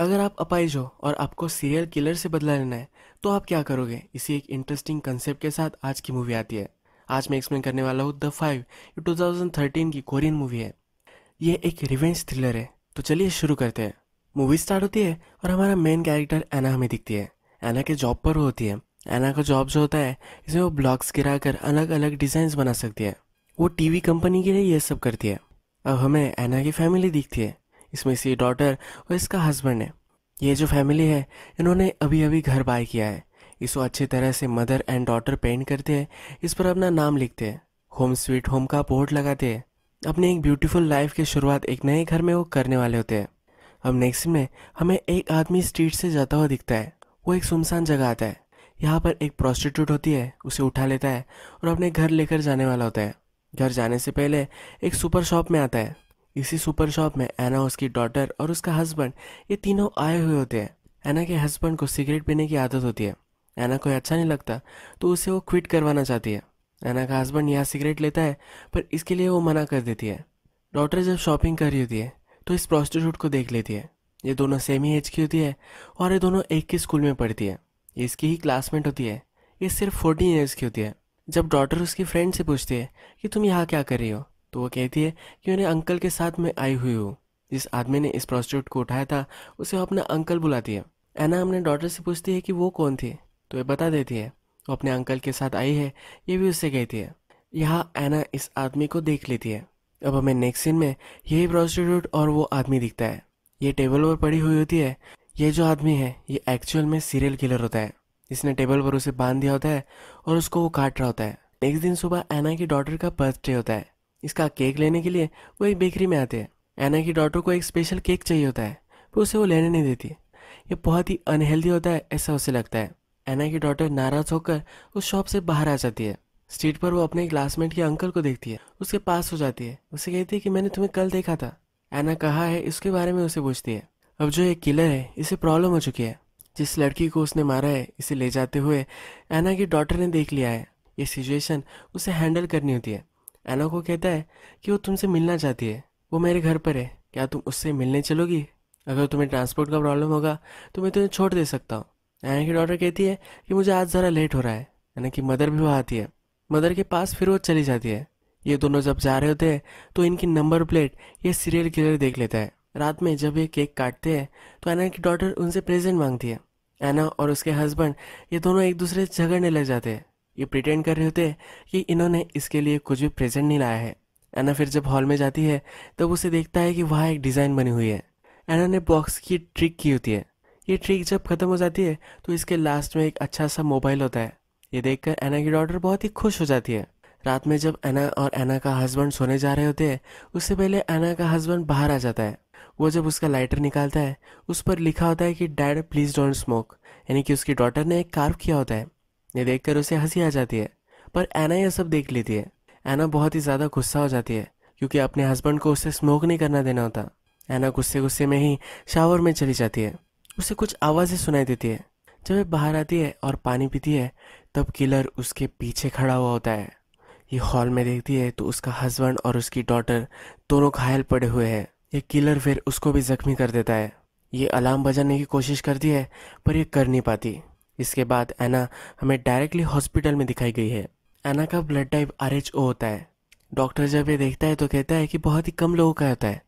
अगर आप अपाइज हो और आपको सीरियल किलर से बदला लेना है तो आप क्या करोगे इसी एक इंटरेस्टिंग कंसेप्ट के साथ आज की मूवी आती है आज मैं एक्सप्लेन करने वाला हूँ द फाइव ये टू की कोरियन मूवी है ये एक रिवेंज थ्रिलर है तो चलिए शुरू करते हैं मूवी स्टार्ट होती है और हमारा मेन कैरेक्टर एना हमें दिखती है एना के जॉब पर होती है एना का जॉब जो होता है इसमें वो ब्लॉग्स गिरा कर अलग अलग डिजाइन बना सकती है वो टीवी कंपनी के लिए ये सब करती है अब हमें एना की फैमिली दिखती है इसमें इसकी डॉटर और इसका हस्बैंड है ये जो फैमिली है इन्होंने अभी अभी घर बाय किया है इसको अच्छी तरह से मदर एंड डॉटर पेंट करते हैं इस पर अपना नाम लिखते हैं होम स्वीट होम का बोर्ड लगाते हैं अपने एक ब्यूटीफुल लाइफ की शुरुआत एक नए घर में वो करने वाले होते हैं अब नेक्स्ट में हमें एक आदमी स्ट्रीट से जाता हुआ दिखता है वो एक सुनसान जगह आता है यहाँ पर एक प्रोस्टिट्यूट होती है उसे उठा लेता है और अपने घर लेकर जाने वाला होता है घर जाने से पहले एक सुपर शॉप में आता है इसी सुपर शॉप में एना उसकी डॉटर और उसका हस्बैंड ये तीनों आए हुए होते हैं एना के हस्बैंड को सिगरेट पीने की आदत होती है एना को अच्छा नहीं लगता तो उसे वो क्विट करवाना चाहती है एना का हस्बैंड यहाँ सिगरेट लेता है पर इसके लिए वो मना कर देती है डॉटर जब शॉपिंग कर रही होती है तो इस प्रॉस्टिट्यूट को देख लेती है ये दोनों सेम ही एज की होती है और ये दोनों एक ही स्कूल में पढ़ती है इसकी ही क्लासमेट होती है ये सिर्फ फोर्टीन ईयर्स की होती है जब डॉटर उसकी फ्रेंड से पूछती है कि तुम यहाँ क्या कर रही हो तो वो कहती है कि उन्हें अंकल के साथ में आई हुई हूँ जिस आदमी ने इस प्रोस्टिट्यूट को उठाया था उसे वो अपना अंकल बुलाती है एना अपने डॉटर से पूछती है कि वो कौन थी तो ये बता देती है वो अपने अंकल के साथ आई है ये भी उससे कहती है यहाँ एना इस आदमी को देख लेती है अब हमें नेक्स्ट सीन में यही प्रोस्टिट्यूट और वो आदमी दिखता है ये टेबल पर पड़ी हुई होती है ये जो आदमी है ये एक्चुअल में सीरियल किलर होता है इसने टेबल पर उसे बांध दिया होता है और उसको वो काट रहा होता है नेक्स्ट दिन सुबह एना की डॉटर का बर्थडे होता है इसका केक लेने के लिए वो एक बेकरी में आते हैं एना की डॉटर को एक स्पेशल केक चाहिए होता है पर उसे वो लेने नहीं देती ये बहुत ही अनहेल्दी होता है ऐसा उसे लगता है एना की डॉटर नाराज होकर उस शॉप से बाहर आ जाती है स्ट्रीट पर वो अपने क्लासमेट के अंकल को देखती है उसके पास हो जाती है उसे कहती है कि मैंने तुम्हें कल देखा था एना कहा है इसके बारे में उसे पूछती है अब जो ये किलर है इसे प्रॉब्लम हो चुकी है जिस लड़की को उसने मारा है इसे ले जाते हुए एना की डॉटर ने देख लिया है ये सिचुएशन उसे हैंडल करनी होती है एना को कहता है कि वो तुमसे मिलना चाहती है वो मेरे घर पर है क्या तुम उससे मिलने चलोगी अगर तुम्हें ट्रांसपोर्ट का प्रॉब्लम होगा तो मैं तुम्हें छोड़ दे सकता हूँ एना की डॉटर कहती है कि मुझे आज ज़रा लेट हो रहा है एना की मदर भी वहाँ आती है मदर के पास फिर वो चली जाती है ये दोनों जब जा रहे होते हैं तो इनकी नंबर प्लेट ये सीरियल किलर देख लेता है रात में जब ये केक काटते हैं तो एना की डॉटर उनसे प्रेजेंट मांगती है एना और उसके हस्बैंड ये दोनों एक दूसरे से झगड़ने लग जाते हैं ये प्रिटेंड कर रहे होते हैं कि इन्होंने इसके लिए कुछ भी प्रेजेंट नहीं लाया है एना फिर जब हॉल में जाती है तब तो उसे देखता है कि वहाँ एक डिज़ाइन बनी हुई है एना ने बॉक्स की ट्रिक की होती है ये ट्रिक जब ख़त्म हो जाती है तो इसके लास्ट में एक अच्छा सा मोबाइल होता है ये देखकर एना की डॉटर बहुत ही खुश हो जाती है रात में जब एना और एना का हस्बैंड सोने जा रहे होते हैं उससे पहले एना का हस्बैंड बाहर आ जाता है वो जब उसका लाइटर निकालता है उस पर लिखा होता है कि डैड प्लीज़ डोंट स्मोक यानी कि उसकी डॉटर ने एक कार्व किया होता है ये देखकर उसे हंसी आ जाती है पर एना यह सब देख लेती है एना बहुत ही ज़्यादा गुस्सा हो जाती है क्योंकि अपने हस्बैंड को उसे स्मोक नहीं करना देना होता एना गुस्से गुस्से में ही शावर में चली जाती है उसे कुछ आवाज़ें सुनाई देती है जब वह बाहर आती है और पानी पीती है तब किलर उसके पीछे खड़ा हुआ होता है ये हॉल में देखती है तो उसका हस्बैंड और उसकी डॉटर दोनों घायल पड़े हुए हैं ये किलर फिर उसको भी जख्मी कर देता है ये अलार्म बजाने की कोशिश करती है पर यह कर नहीं पाती इसके बाद एना हमें डायरेक्टली हॉस्पिटल में दिखाई गई है एना का ब्लड टाइप आर होता है डॉक्टर जब ये देखता है तो कहता है कि बहुत ही कम लोगों का होता है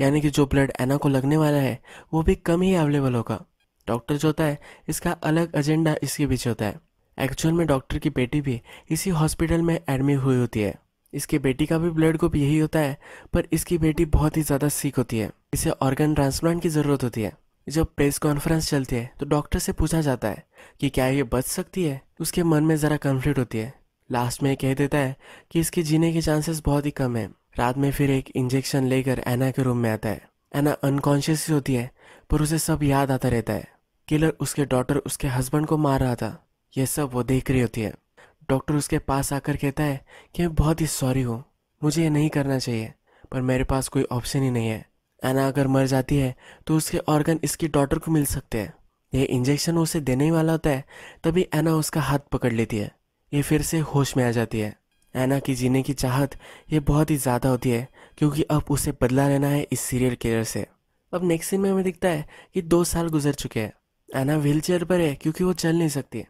यानी कि जो ब्लड एना को लगने वाला है वो भी कम ही अवेलेबल होगा डॉक्टर जो होता है इसका अलग एजेंडा इसके पीछे होता है एक्चुअल में डॉक्टर की बेटी भी इसी हॉस्पिटल में एडमिट हुई होती है इसकी बेटी का भी ब्लड ग्रुप यही होता है पर इसकी बेटी बहुत ही ज़्यादा सीख होती है इसे ऑर्गन ट्रांसप्लांट की ज़रूरत होती है जब प्रेस कॉन्फ्रेंस चलती है तो डॉक्टर से पूछा जाता है कि क्या ये बच सकती है उसके मन में ज़रा कन्फ्लिक्ट होती है लास्ट में कह देता है कि इसके जीने के चांसेस बहुत ही कम है रात में फिर एक इंजेक्शन लेकर एना के रूम में आता है एना अनकॉन्शियस होती है पर उसे सब याद आता रहता है किलर उसके डॉटर उसके हस्बैंड को मार रहा था यह सब वो देख रही होती है डॉक्टर उसके पास आकर कहता है कि मैं बहुत ही सॉरी हूँ मुझे ये नहीं करना चाहिए पर मेरे पास कोई ऑप्शन ही नहीं है एना अगर मर जाती है तो उसके ऑर्गन इसकी डॉटर को मिल सकते हैं यह इंजेक्शन उसे देने ही वाला होता है तभी एना उसका हाथ पकड़ लेती है ये फिर से होश में आ जाती है एना की जीने की चाहत ये बहुत ही ज़्यादा होती है क्योंकि अब उसे बदला लेना है इस सीरियल केयर से अब नेक्स्ट सीन में हमें दिखता है कि दो साल गुजर चुके हैं एना व्हील चेयर पर है क्योंकि वो चल नहीं सकती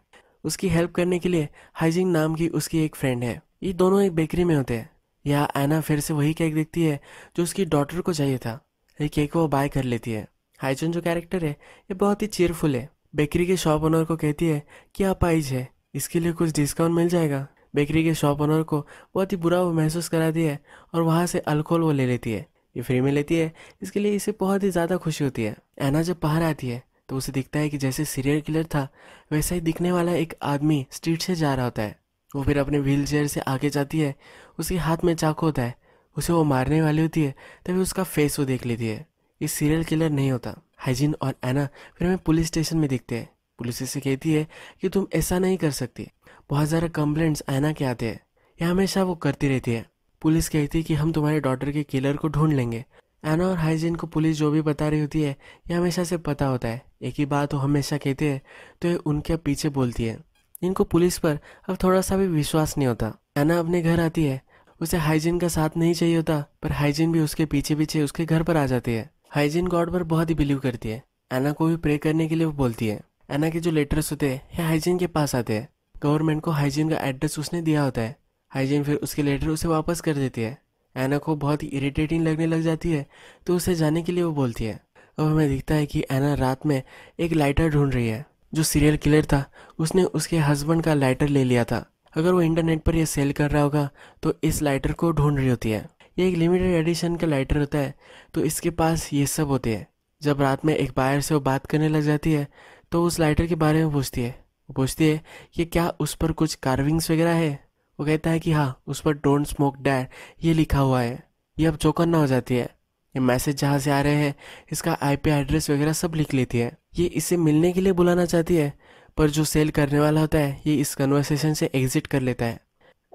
उसकी हेल्प करने के लिए हाइजिंग नाम की उसकी एक फ्रेंड है ये दोनों एक बेकरी में होते हैं या एना फिर से वही केक देखती है जो उसकी डॉटर को चाहिए था रिके को बाय कर लेती है हाइजन जो कैरेक्टर है ये बहुत ही चेयरफुल है बेकरी के शॉप ओनर को कहती है कि आप आइज है इसके लिए कुछ डिस्काउंट मिल जाएगा बेकरी के शॉप ओनर को बहुत ही बुरा वो महसूस कराती है और वहाँ से अल्कोहल वो ले लेती है ये फ्री में लेती है इसके लिए इसे बहुत ही ज़्यादा खुशी होती है ऐना जब बाहर आती है तो उसे दिखता है कि जैसे सीरियल किलर था वैसा ही दिखने वाला एक आदमी स्ट्रीट से जा रहा होता है वो फिर अपने व्हील चेयर से आगे जाती है उसके हाथ में चाकू होता है उसे वो मारने वाली होती है तभी उसका फेस वो देख लेती है ये सीरियल किलर नहीं होता हाइजीन और एना फिर हमें पुलिस स्टेशन में दिखते हैं पुलिस इसे कहती है कि तुम ऐसा नहीं कर सकती बहुत सारे कंप्लेंट्स एना के आते हैं यह हमेशा वो करती रहती है पुलिस कहती है कि हम तुम्हारे डॉटर के किलर को ढूंढ लेंगे एना और हाइजीन को पुलिस जो भी बता रही होती है यह हमेशा से पता होता है एक ही बात वो हमेशा कहते हैं तो ये उनके पीछे बोलती है इनको पुलिस पर अब थोड़ा सा भी विश्वास नहीं होता एना अपने घर आती है उसे हाइजीन का साथ नहीं चाहिए होता पर हाइजीन भी उसके पीछे पीछे उसके घर पर आ जाती है हाइजीन गॉड पर बहुत ही बिलीव करती है एना को भी प्रे करने के लिए वो बोलती है एना के जो लेटर्स होते हैं हाइजीन के पास आते हैं गवर्नमेंट को हाइजीन का एड्रेस उसने दिया होता है हाइजीन फिर उसके लेटर उसे वापस कर देती है एना को बहुत ही इरिटेटिंग लगने लग जाती है तो उसे जाने के लिए वो बोलती है अब हमें दिखता है कि एना रात में एक लाइटर ढूंढ रही है जो सीरियल किलर था उसने उसके हस्बैंड का लाइटर ले लिया था अगर वो इंटरनेट पर ये सेल कर रहा होगा तो इस लाइटर को ढूंढ रही होती है ये एक लिमिटेड एडिशन का लाइटर होता है तो इसके पास ये सब होते हैं जब रात में एक बायर से वो बात करने लग जाती है तो उस लाइटर के बारे में पूछती है वो पूछती है कि क्या उस पर कुछ कार्विंग्स वगैरह है वो कहता है कि हाँ उस पर डोंट स्मोक डैड ये लिखा हुआ है ये अब चौकन्ना हो जाती है ये मैसेज जहाँ से आ रहे हैं इसका आईपी एड्रेस वगैरह सब लिख लेती है ये इसे मिलने के लिए बुलाना चाहती है पर जो सेल करने वाला होता है ये इस कन्वर्सेशन से एग्जिट कर लेता है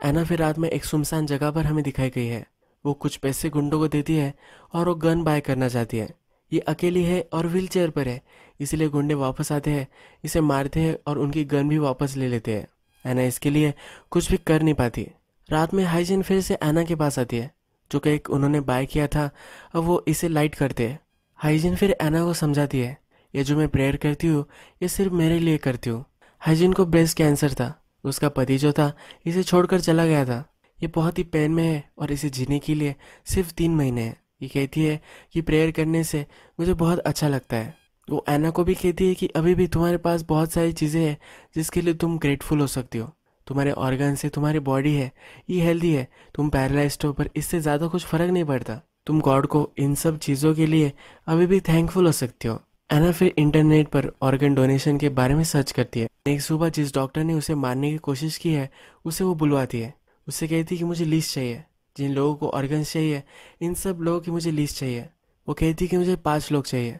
एना फिर रात में एक सुमसान जगह पर हमें दिखाई गई है वो कुछ पैसे गुंडों को देती है और वो गन बाय करना चाहती है ये अकेली है और व्हील पर है इसीलिए गुंडे वापस आते हैं इसे मारते हैं और उनकी गन भी वापस ले लेते हैं एना इसके लिए कुछ भी कर नहीं पाती रात में हाइजीन फिर से एना के पास आती है जो कि उन्होंने बाय किया था अब वो इसे लाइट करते हैं हाइजीन फिर एना को समझाती है ये जो मैं प्रेयर करती हूँ ये सिर्फ मेरे लिए करती हूँ हजीन को ब्रेस्ट कैंसर था उसका पति जो था इसे छोड़कर चला गया था ये बहुत ही पेन में है और इसे जीने के लिए सिर्फ तीन महीने हैं ये कहती है कि प्रेयर करने से मुझे बहुत अच्छा लगता है वो ऐना को भी कहती है कि अभी भी तुम्हारे पास बहुत सारी चीज़ें हैं जिसके लिए तुम ग्रेटफुल हो सकती हो तुम्हारे ऑर्गन से तुम्हारी बॉडी है ये हेल्दी है तुम पैरालाइज्ड हो पर इससे ज़्यादा कुछ फ़र्क नहीं पड़ता तुम गॉड को इन सब चीज़ों के लिए अभी भी थैंकफुल हो सकती हो एना फिर इंटरनेट पर ऑर्गन डोनेशन के बारे में सर्च करती है एक सुबह जिस डॉक्टर ने उसे मारने की कोशिश की है उसे वो बुलवाती है उसे कहती है कि मुझे लिस्ट चाहिए जिन लोगों को ऑर्गन चाहिए इन सब लोगों की मुझे लिस्ट चाहिए वो कहती है कि मुझे पाँच लोग चाहिए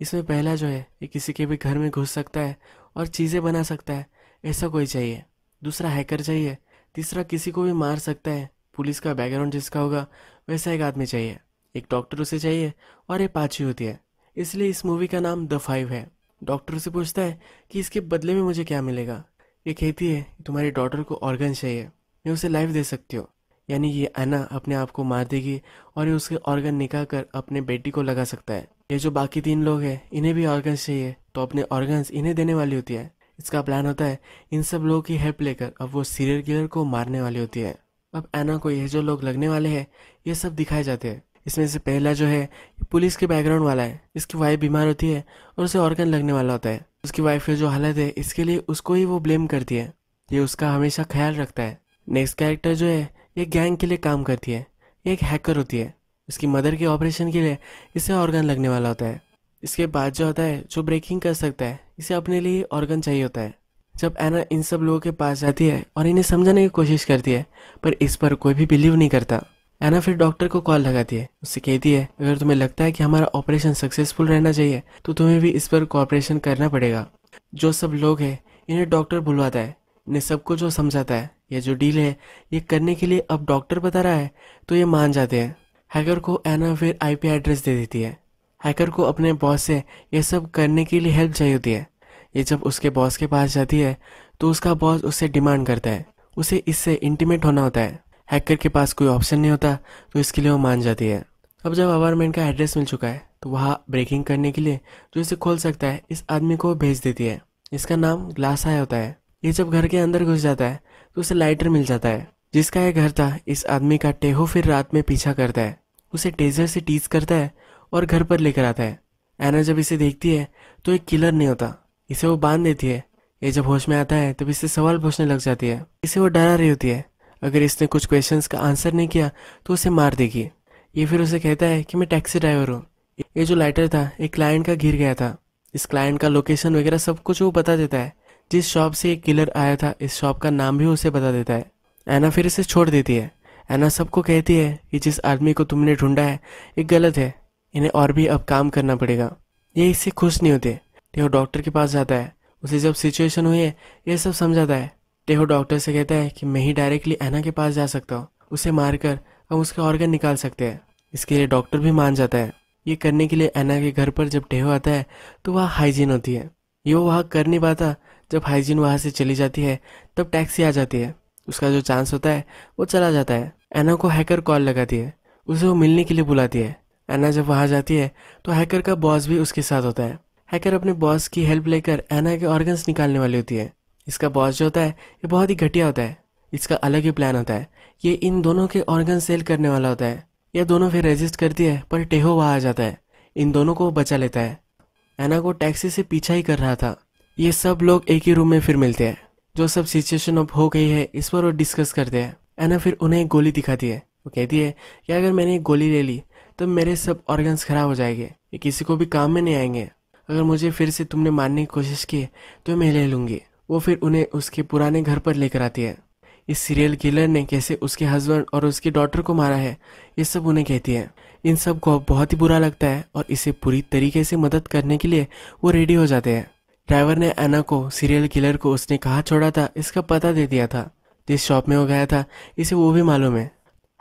इसमें पहला जो है ये किसी के भी घर में घुस सकता है और चीज़ें बना सकता है ऐसा कोई चाहिए दूसरा हैकर चाहिए तीसरा किसी को भी मार सकता है पुलिस का बैकग्राउंड जिसका होगा वैसा एक आदमी चाहिए एक डॉक्टर उसे चाहिए और ये पाँच ही होती है इसलिए इस मूवी का नाम द फाइव है डॉक्टर से पूछता है कि इसके बदले में मुझे क्या मिलेगा ये कहती है तुम्हारी डॉटर को ऑर्गन चाहिए मैं उसे लाइफ दे सकती हूँ यानी ये अना अपने आप को मार देगी और ये उसके ऑर्गन निकाल कर अपने बेटी को लगा सकता है ये जो बाकी तीन लोग हैं इन्हें भी ऑर्गन्स चाहिए तो अपने ऑर्गन्स इन्हें देने वाली होती है इसका प्लान होता है इन सब लोगों की हेल्प लेकर अब वो सीरियल किलर को मारने वाली होती है अब एना को ये जो लोग लगने वाले हैं ये सब दिखाए जाते हैं इसमें से पहला जो है पुलिस के बैकग्राउंड वाला है इसकी वाइफ बीमार होती है और उसे ऑर्गन लगने वाला होता है उसकी वाइफ का जो हालत है इसके लिए उसको ही वो ब्लेम करती है ये उसका हमेशा ख्याल रखता है नेक्स्ट कैरेक्टर जो है ये गैंग के लिए काम करती है ये एक हैकर होती है उसकी मदर के ऑपरेशन के लिए इसे ऑर्गन लगने वाला होता है इसके बाद जो होता है जो ब्रेकिंग कर सकता है इसे अपने लिए ऑर्गन चाहिए होता है जब एना इन सब लोगों के पास जाती है और इन्हें समझाने की कोशिश करती है पर इस पर कोई भी बिलीव नहीं करता एना फिर डॉक्टर को कॉल लगाती है उससे कहती है अगर तुम्हें लगता है कि हमारा ऑपरेशन सक्सेसफुल रहना चाहिए तो तुम्हें भी इस पर कॉपरेशन करना पड़ेगा जो सब लोग हैं इन्हें डॉक्टर बुलवाता है इन्हें सबको जो समझाता है यह जो डील है ये करने के लिए अब डॉक्टर बता रहा है तो ये मान जाते हैं हैकर को एना फिर आई एड्रेस दे देती है हैकर को अपने बॉस से यह सब करने के लिए हेल्प चाहिए होती है ये जब उसके बॉस के पास जाती है तो उसका बॉस उससे डिमांड करता है उसे इससे इंटीमेट होना होता है हैकर के पास कोई ऑप्शन नहीं होता तो इसके लिए वो मान जाती है अब जब अपार्टमेंट का एड्रेस मिल चुका है तो वहाँ ब्रेकिंग करने के लिए जो इसे खोल सकता है इस आदमी को भेज देती है इसका नाम ग्लास होता है ये जब घर के अंदर घुस जाता है तो उसे लाइटर मिल जाता है जिसका यह घर था इस आदमी का टेहो फिर रात में पीछा करता है उसे टेजर से टीज करता है और घर पर लेकर आता है एना जब इसे देखती है तो एक किलर नहीं होता इसे वो बांध देती है ये जब होश में आता है तब इससे सवाल पूछने लग जाती है इसे वो डरा रही होती है अगर इसने कुछ क्वेश्चंस का आंसर नहीं किया तो उसे मार देगी ये फिर उसे कहता है कि मैं टैक्सी ड्राइवर हूँ ये जो लाइटर था एक क्लाइंट का घिर गया था इस क्लाइंट का लोकेशन वगैरह सब कुछ वो बता देता है जिस शॉप से एक किलर आया था इस शॉप का नाम भी उसे बता देता है ऐना फिर इसे छोड़ देती है ऐना सबको कहती है कि जिस आदमी को तुमने ढूंढा है ये गलत है इन्हें और भी अब काम करना पड़ेगा ये इससे खुश नहीं होते वो डॉक्टर के पास जाता है उसे जब सिचुएशन हुई है यह सब समझाता है टेहो डॉक्टर से कहता है कि मैं ही डायरेक्टली एना के पास जा सकता हूँ उसे मारकर हम उसका ऑर्गन निकाल सकते हैं इसके लिए डॉक्टर भी मान जाता है ये करने के लिए एना के घर पर जब टेहो आता है तो वहाँ हाइजीन होती है ये वो वहाँ कर नहीं पाता जब हाइजीन वहाँ से चली जाती है तब टैक्सी आ जाती है उसका जो चांस होता है वो चला जाता है एना को हैकर कॉल लगाती है उसे वो मिलने के लिए बुलाती है एना जब वहाँ जाती है तो हैकर का बॉस भी उसके साथ होता है हैकर अपने बॉस की हेल्प लेकर ऐना के ऑर्गन्स निकालने वाली होती है इसका बॉस जो होता है ये बहुत ही घटिया होता है इसका अलग ही प्लान होता है ये इन दोनों के ऑर्गन सेल करने वाला होता है यह दोनों फिर रेजिस्ट करती है पर टेहो वहाँ आ जाता है इन दोनों को बचा लेता है एना को टैक्सी से पीछा ही कर रहा था ये सब लोग एक ही रूम में फिर मिलते हैं जो सब सिचुएशन अब हो गई है इस पर वो डिस्कस करते हैं एना फिर उन्हें एक गोली दिखाती है वो कहती है कि अगर मैंने एक गोली ले ली तो मेरे सब ऑर्गन्स खराब हो जाएंगे ये किसी को भी काम में नहीं आएंगे अगर मुझे फिर से तुमने मारने की कोशिश की तो मैं ले लूँगी वो फिर उन्हें उसके पुराने घर पर लेकर आती है इस सीरियल किलर ने कैसे उसके हस्बैंड और उसके डॉटर को मारा है ये सब उन्हें कहती है इन सब को बहुत ही बुरा लगता है और इसे पूरी तरीके से मदद करने के लिए वो रेडी हो जाते हैं ड्राइवर ने एना को सीरियल किलर को उसने कहा छोड़ा था इसका पता दे दिया था जिस शॉप में वो गया था इसे वो भी मालूम है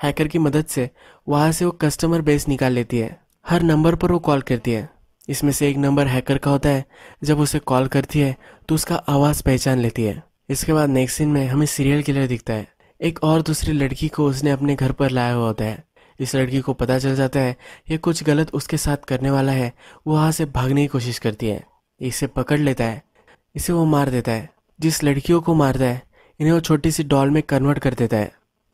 हैकर की मदद से वहां से वो कस्टमर बेस निकाल लेती है हर नंबर पर वो कॉल करती है इसमें से एक नंबर हैकर का होता है जब उसे कॉल करती है तो उसका आवाज़ पहचान लेती है इसके बाद नेक्स्ट सीन में हमें सीरियल किलर दिखता है एक और दूसरी लड़की को उसने अपने घर पर लाया हुआ होता है इस लड़की को पता चल जाता है ये कुछ गलत उसके साथ करने वाला है वो वहां से भागने की कोशिश करती है इसे पकड़ लेता है इसे वो मार देता है जिस लड़कियों को मारता है इन्हें वो छोटी सी डॉल में कन्वर्ट कर देता है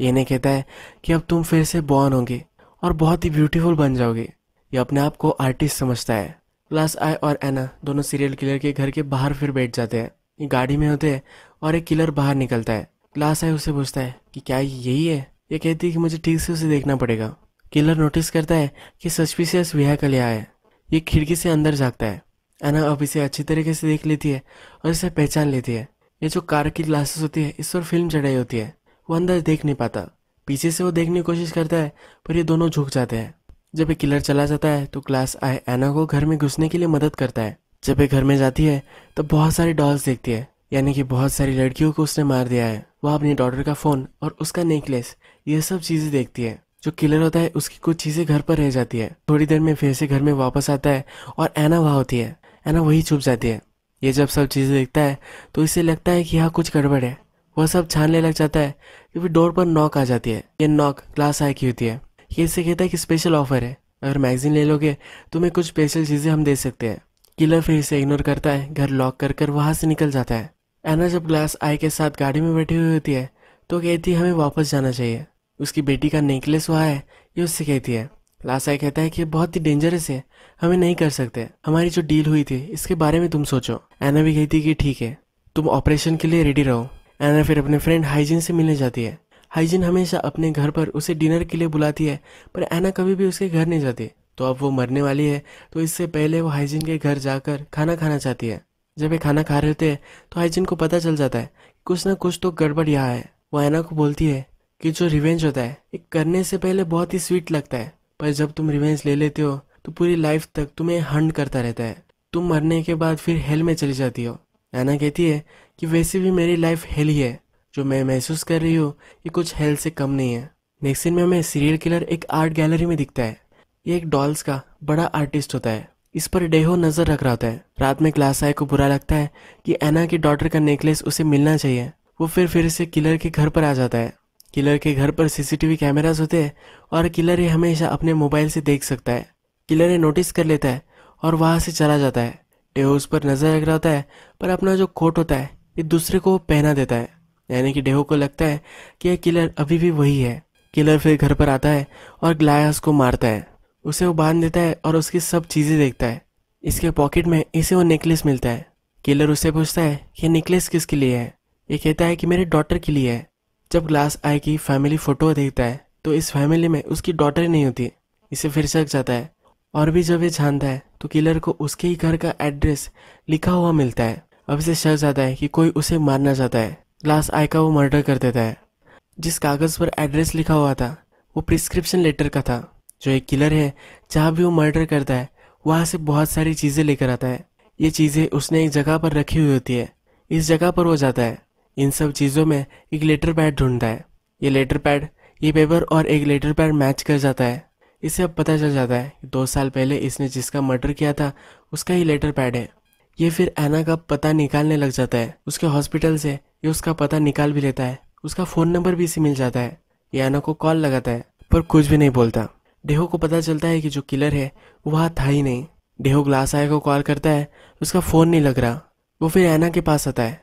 इन्हें कहता है कि अब तुम फिर से बॉर्न होंगे और बहुत ही ब्यूटीफुल बन जाओगे ये अपने आप को आर्टिस्ट समझता है प्लस आई और एना दोनों सीरियल किलर के घर के बाहर फिर बैठ जाते हैं ये गाड़ी में होते हैं और एक किलर बाहर निकलता है प्लस आई उसे पूछता है कि क्या यही है ये कहती है कि मुझे ठीक से उसे देखना पड़ेगा किलर नोटिस करता है कि सस्पिशियस विहा का लिया है ये खिड़की से अंदर जागता है एना अब इसे अच्छी तरीके से देख लेती है और इसे पहचान लेती है ये जो कार की ग्लासेस होती है इस पर फिल्म चढ़ाई होती है वो अंदर देख नहीं पाता पीछे से वो देखने की कोशिश करता है पर ये दोनों झुक जाते हैं जब एक किलर चला जाता है तो क्लास आए एना को घर में घुसने के लिए मदद करता है जब ये घर में जाती है तो बहुत सारी डॉल्स देखती है यानी कि बहुत सारी लड़कियों को उसने मार दिया है वह अपनी डॉटर का फ़ोन और उसका नेकलेस ये सब चीज़ें देखती है जो किलर होता है उसकी कुछ चीज़ें घर पर रह जाती है थोड़ी देर में फिर से घर में वापस आता है और एना वहाँ होती है एना वही छुप जाती है ये जब सब चीज़ें देखता है तो इसे लगता है कि यहाँ कुछ गड़बड़ है वह सब छानने लग जाता है क्योंकि डोर पर नॉक आ जाती है ये नॉक क्लास आई की होती है ये इसे कहता है कि स्पेशल ऑफर है अगर मैगजीन ले लोगे तुम्हें कुछ स्पेशल चीज़ें हम दे सकते हैं किलर फिर इसे इग्नोर करता है घर लॉक कर कर वहाँ से निकल जाता है एना जब ग्लास आई के साथ गाड़ी में बैठी हुई होती है तो कहती है हमें वापस जाना चाहिए उसकी बेटी का नेकलेस वहाँ है ये उससे कहती है ग्लास आई कहता है कि बहुत ही डेंजरस है हमें नहीं कर सकते हमारी जो डील हुई थी इसके बारे में तुम सोचो एना भी कहती है कि ठीक है तुम ऑपरेशन के लिए रेडी रहो एना फिर अपने फ्रेंड हाइजीन से मिलने जाती है हाइजिन हमेशा अपने घर पर उसे डिनर के लिए बुलाती है पर ऐना कभी भी उसके घर नहीं जाती तो अब वो मरने वाली है तो इससे पहले वो हाइजिन के घर जाकर खाना खाना चाहती है जब ये खाना खा रहे होते हैं तो हाइजिन को पता चल जाता है कुछ ना कुछ तो गड़बड़ यहाँ है वो ऐना को बोलती है कि जो रिवेंज होता है एक करने से पहले बहुत ही स्वीट लगता है पर जब तुम रिवेंज ले लेते हो तो पूरी लाइफ तक तुम्हें हंड करता रहता है तुम मरने के बाद फिर हेल में चली जाती हो ऐना कहती है कि वैसे भी मेरी लाइफ हेल ही है जो मैं महसूस कर रही हूँ ये कुछ हेल्थ से कम नहीं है नेक्स्ट सीन में हमें सीरियल किलर एक आर्ट गैलरी में दिखता है ये एक डॉल्स का बड़ा आर्टिस्ट होता है इस पर डेहो नज़र रख रहा होता है रात में क्लास आए को बुरा लगता है कि एना के डॉटर का नेकलेस उसे मिलना चाहिए वो फिर फिर से किलर के घर पर आ जाता है किलर के घर पर सीसीटीवी कैमराज होते हैं और किलर ये हमेशा अपने मोबाइल से देख सकता है किलर ये नोटिस कर लेता है और वहां से चला जाता है डेहो उस पर नज़र रख रहा होता है पर अपना जो कोट होता है ये दूसरे को पहना देता है यानी कि डेहो को लगता है कि यह किलर अभी भी वही है किलर फिर घर पर आता है और ग्लायस को मारता है उसे वो बांध देता है और उसकी सब चीज़ें देखता है इसके पॉकेट में इसे वो नेकलेस मिलता है किलर उसे पूछता है कि नेकलेस किसके लिए है ये कहता है कि मेरे डॉटर के लिए है जब ग्लास आई की फैमिली फ़ोटो देखता है तो इस फैमिली में उसकी डॉटर नहीं होती इसे फिर शक जाता है और भी जब ये जानता है तो किलर को उसके ही घर का एड्रेस लिखा हुआ मिलता है अब इसे शक जाता है कि कोई उसे मारना चाहता है ग्लास आई का वो मर्डर कर देता है जिस कागज़ पर एड्रेस लिखा हुआ था वो प्रिस्क्रिप्शन लेटर का था जो एक किलर है जहाँ भी वो मर्डर करता है वहाँ से बहुत सारी चीज़ें लेकर आता है ये चीज़ें उसने एक जगह पर रखी हुई होती है इस जगह पर वो जाता है इन सब चीज़ों में एक लेटर पैड ढूंढता है ये लेटर पैड ये पेपर और एक लेटर पैड मैच कर जाता है इसे अब पता चल जाता है दो साल पहले इसने जिसका मर्डर किया था उसका ही लेटर पैड है ये फिर एना का पता निकालने लग जाता है उसके हॉस्पिटल से ये उसका पता निकाल भी लेता है उसका फ़ोन नंबर भी इसे मिल जाता है ये एना को कॉल लगाता है पर कुछ भी नहीं बोलता डेहो को पता चलता है कि जो किलर है वह था ही नहीं डेहो ग्लास आय को कॉल करता है उसका फ़ोन नहीं लग रहा वो फिर एना के पास आता है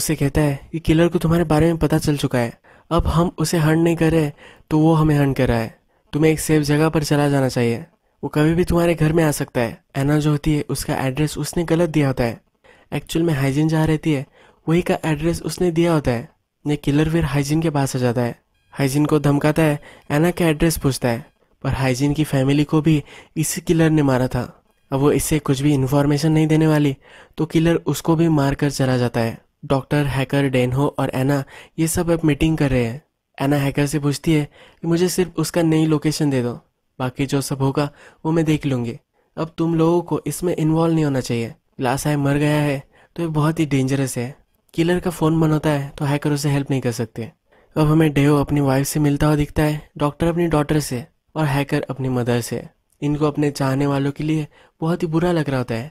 उससे कहता है कि किलर को तुम्हारे बारे में पता चल चुका है अब हम उसे हंड नहीं कर रहे तो वो हमें हंड कर रहा है तुम्हें एक सेफ जगह पर चला जाना चाहिए वो कभी भी तुम्हारे घर में आ सकता है एना जो होती है उसका एड्रेस उसने गलत दिया होता है एक्चुअल में हाइजीन जहाँ रहती है वही का एड्रेस उसने दिया होता है ये किलर फिर हाइजीन के पास आ जाता है हाइजीन को धमकाता है एना का एड्रेस पूछता है पर हाइजीन की फैमिली को भी इसी किलर ने मारा था अब वो इससे कुछ भी इन्फॉर्मेशन नहीं देने वाली तो किलर उसको भी मार कर चला जाता है डॉक्टर हैकर डेनहो और एना ये सब अब मीटिंग कर रहे हैं एना हैकर से पूछती है कि मुझे सिर्फ उसका नई लोकेशन दे दो बाकी जो सब होगा वो मैं देख लूंगी अब तुम लोगों को इसमें इन्वॉल्व नहीं होना चाहिए लास्ट साहेब मर गया है तो ये बहुत ही डेंजरस है किलर का फ़ोन बन होता है तो हैकर उसे हेल्प नहीं कर सकते अब हमें डेओ अपनी वाइफ से मिलता हुआ दिखता है डॉक्टर अपनी डॉटर से और हैकर अपनी मदर से इनको अपने चाहने वालों के लिए बहुत ही बुरा लग रहा होता है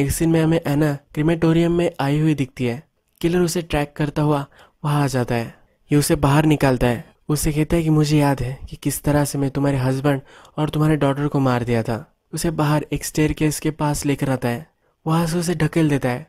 नेक्स्ट दिन में हमें एना क्रिमेटोरियम में आई हुई दिखती है किलर उसे ट्रैक करता हुआ वहां आ जाता है ये उसे बाहर निकालता है उसे कहता है कि मुझे याद है कि किस तरह से मैं तुम्हारे हस्बैंड और तुम्हारे डॉटर को मार दिया था उसे बाहर एक स्टेयर केस के पास लेकर आता है वहां से उसे ढकेल देता है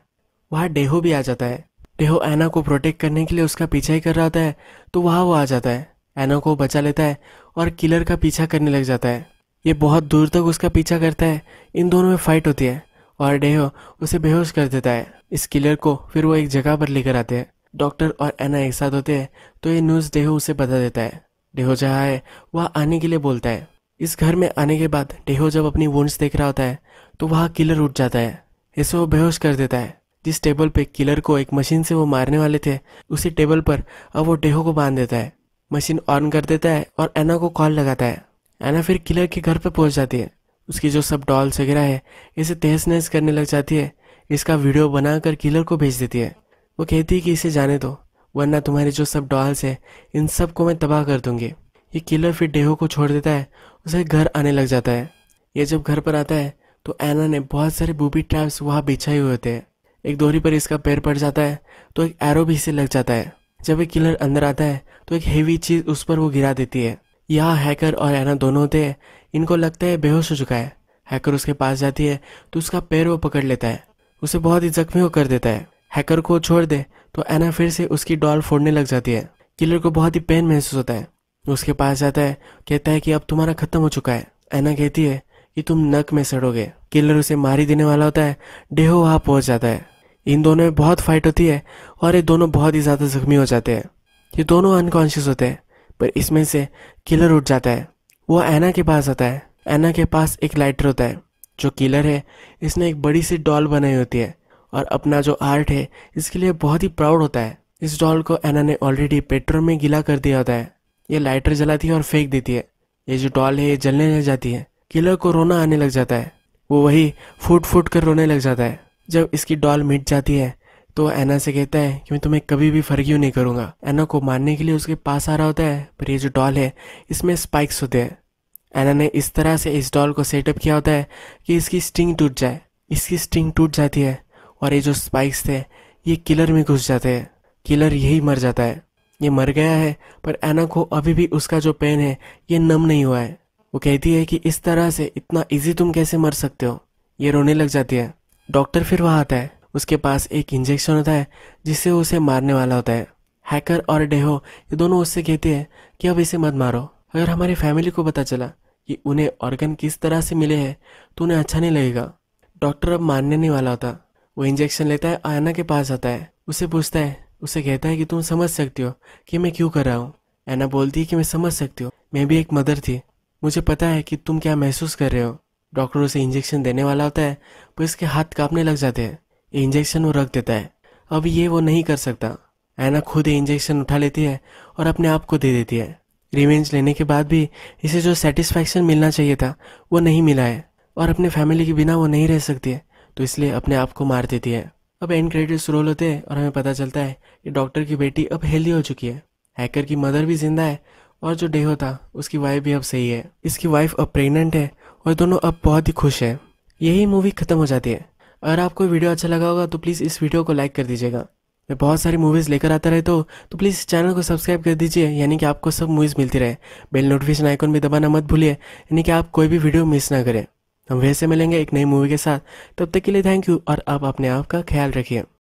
वहां डेहो भी आ जाता है डेहो एना को प्रोटेक्ट करने के लिए उसका पीछा ही कर रहा होता है तो वहां वो आ जाता है एना को बचा लेता है और किलर का पीछा करने लग जाता है ये बहुत दूर तक उसका पीछा करता है इन दोनों में फाइट होती है और डेहो उसे बेहोश कर देता है इस किलर को फिर वो एक जगह पर लेकर आते हैं डॉक्टर और एना एक साथ होते हैं तो ये न्यूज़ डेहो उसे बता देता है डेहो जहाँ है वह आने के लिए बोलता है इस घर में आने के बाद डेहो जब अपनी वोन्स देख रहा होता है तो वहाँ किलर उठ जाता है ऐसे वो बेहोश कर देता है जिस टेबल पे किलर को एक मशीन से वो मारने वाले थे उसी टेबल पर अब वो डेहो को बांध देता है मशीन ऑन कर देता है और एना को कॉल लगाता है एना फिर किलर के घर पर पहुंच जाती है उसकी जो सब डॉल्स वगैरह है इसे तहस नहस करने लग जाती है इसका वीडियो बनाकर किलर को भेज देती है वो कहती है कि इसे जाने दो वरना तुम्हारे जो सब डॉल्स हैं इन सब को मैं तबाह कर दूंगी ये किलर फिर डेहो को छोड़ देता है उसे घर आने लग जाता है ये जब घर पर आता है तो एना ने बहुत सारे बूबी ट्रैप्स वहाँ बिछाए हुए होते हैं एक दोरी पर इसका पैर पड़ जाता है तो एक एरो भी इसे लग जाता है जब एक किलर अंदर आता है तो एक हेवी चीज़ उस पर वो गिरा देती है यहाँ हैकर और एना दोनों होते हैं इनको लगता है बेहोश हो चुका है हैकर उसके पास जाती है तो उसका पैर वो पकड़ लेता है उसे बहुत ही जख्मी वो कर देता है हैकर को छोड़ दे तो एना फिर से उसकी डॉल फोड़ने लग जाती है किलर को बहुत ही पेन महसूस होता है उसके पास जाता है कहता है कि अब तुम्हारा खत्म हो चुका है एना कहती है कि तुम नक में सड़ोगे किलर उसे मारी देने वाला होता है डेहो वहा पहुँच जाता है इन दोनों में बहुत फाइट होती है और ये दोनों बहुत ही ज़्यादा जख्मी हो जाते हैं ये दोनों अनकॉन्शियस होते हैं पर इसमें से किलर उठ जाता है वो एना के पास आता है एना के पास एक लाइटर होता है जो किलर है इसने एक बड़ी सी डॉल बनाई होती है और अपना जो आर्ट है इसके लिए बहुत ही प्राउड होता है इस डॉल को एना ने ऑलरेडी पेट्रोल में गीला कर दिया होता है ये लाइटर जलाती है और फेंक देती है ये जो डॉल है ये जलने लग जाती है किलर को रोना आने लग जाता है वो वही फूट फूट कर रोने लग जाता है जब इसकी डॉल मिट जाती है तो एना से कहता है कि मैं तुम्हें कभी भी फर्क नहीं करूँगा एना को मारने के लिए उसके पास आ रहा होता है पर ये जो डॉल है इसमें स्पाइक्स होते हैं एना ने इस तरह से इस डॉल को सेटअप किया होता है कि इसकी स्टिंग टूट जाए इसकी स्टिंग टूट जाती है और ये जो स्पाइक्स थे ये किलर में घुस जाते हैं किलर यही मर जाता है ये मर गया है पर एना को अभी भी उसका जो पेन है ये नम नहीं हुआ है वो कहती है कि इस तरह से इतना इजी तुम कैसे मर सकते हो ये रोने लग जाती है डॉक्टर फिर वहाँ आता है उसके पास एक इंजेक्शन होता है जिससे उसे मारने वाला होता है हैकर और डेहो ये दोनों उससे कहते हैं कि अब इसे मत मारो अगर हमारी फैमिली को पता चला कि उन्हें ऑर्गन किस तरह से मिले हैं तो उन्हें अच्छा नहीं लगेगा डॉक्टर अब मानने नहीं वाला होता वो इंजेक्शन लेता है आयना के पास आता है उसे पूछता है उसे कहता है कि तुम समझ सकती हो कि मैं क्यों कर रहा हूँ ऐना बोलती है कि मैं समझ सकती हूँ मैं भी एक मदर थी मुझे पता है कि तुम क्या महसूस कर रहे हो डॉक्टर उसे इंजेक्शन देने वाला होता है पर इसके हाथ कांपने लग जाते हैं ये इंजेक्शन वो रख देता है अब ये वो नहीं कर सकता ऐना खुद ये इंजेक्शन उठा लेती है और अपने आप को दे देती है रिवेंज लेने के बाद भी इसे जो सेटिस्फैक्शन मिलना चाहिए था वो नहीं मिला है और अपने फैमिली के बिना वो नहीं रह सकती है तो इसलिए अपने आप को मार देती है अब एंड क्रेडिट्स रोल होते हैं और हमें पता चलता है कि डॉक्टर की बेटी अब हेल्दी हो चुकी है हैकर की मदर भी जिंदा है और जो डे होता उसकी वाइफ भी अब सही है इसकी वाइफ अब प्रेग्नेंट है और दोनों अब बहुत ही खुश है यही मूवी ख़त्म हो जाती है अगर आपको वीडियो अच्छा लगा होगा तो प्लीज़ इस वीडियो को लाइक कर दीजिएगा मैं बहुत सारी मूवीज़ लेकर आता रहता हूँ तो प्लीज़ चैनल को सब्सक्राइब कर दीजिए यानी कि आपको सब मूवीज़ मिलती रहे बेल नोटिफिकेशन आइकन भी दबाना मत भूलिए यानी कि आप कोई भी वीडियो मिस ना करें हम वैसे मिलेंगे एक नई मूवी के साथ तब तक के लिए थैंक यू और आप अपने आप का ख्याल रखिए